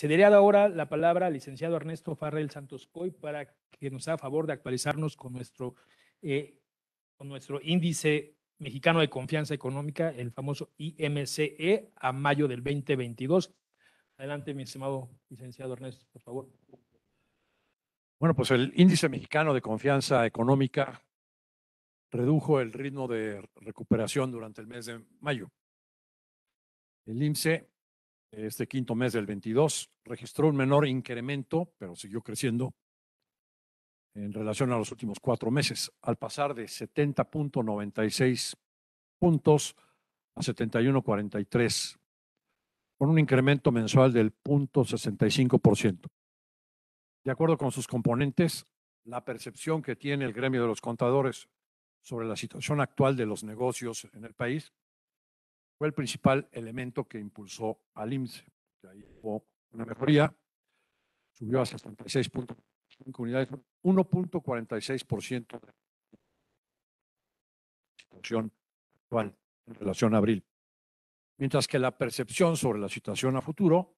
Cederé ahora la palabra al licenciado Ernesto Farrell Santos Coy para que nos haga favor de actualizarnos con nuestro, eh, con nuestro índice mexicano de confianza económica, el famoso IMCE, a mayo del 2022. Adelante, mi estimado licenciado Ernesto, por favor. Bueno, pues el índice mexicano de confianza económica redujo el ritmo de recuperación durante el mes de mayo. El IMCE este quinto mes del 22 registró un menor incremento, pero siguió creciendo en relación a los últimos cuatro meses, al pasar de 70.96 puntos a 71.43, con un incremento mensual del 0.65%. De acuerdo con sus componentes, la percepción que tiene el gremio de los contadores sobre la situación actual de los negocios en el país fue el principal elemento que impulsó al IMSS, que ahí hubo una mejoría, subió a 66.5 unidades, 1.46% de la situación actual en relación a abril. Mientras que la percepción sobre la situación a futuro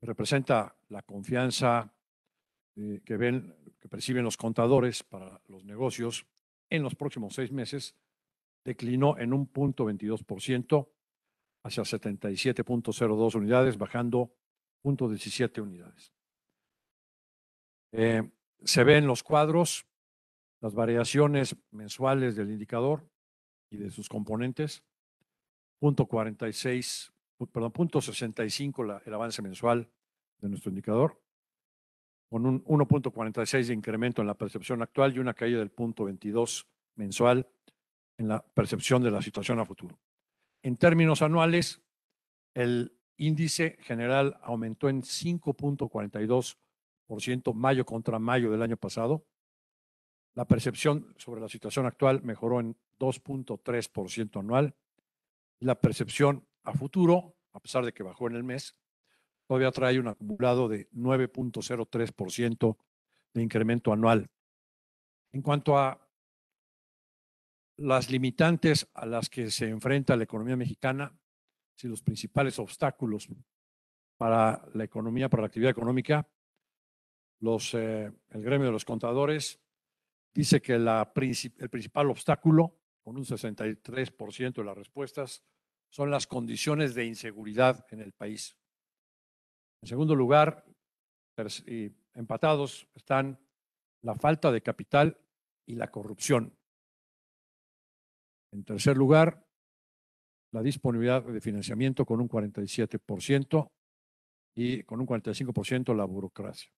representa la confianza eh, que, ven, que perciben los contadores para los negocios en los próximos seis meses, declinó en un punto 22% hacia 77.02 unidades, bajando punto 17 unidades. Eh, se ven los cuadros las variaciones mensuales del indicador y de sus componentes. Punto 46, perdón, punto 65 la, el avance mensual de nuestro indicador, con un 1.46 de incremento en la percepción actual y una caída del punto 22 mensual en la percepción de la situación a futuro. En términos anuales, el índice general aumentó en 5.42% mayo contra mayo del año pasado. La percepción sobre la situación actual mejoró en 2.3% anual. La percepción a futuro, a pesar de que bajó en el mes, todavía trae un acumulado de 9.03% de incremento anual. En cuanto a las limitantes a las que se enfrenta la economía mexicana, si los principales obstáculos para la economía, para la actividad económica, los, eh, el gremio de los contadores dice que el principal obstáculo, con un 63% de las respuestas, son las condiciones de inseguridad en el país. En segundo lugar, empatados están la falta de capital y la corrupción. En tercer lugar, la disponibilidad de financiamiento con un 47% y con un 45% la burocracia.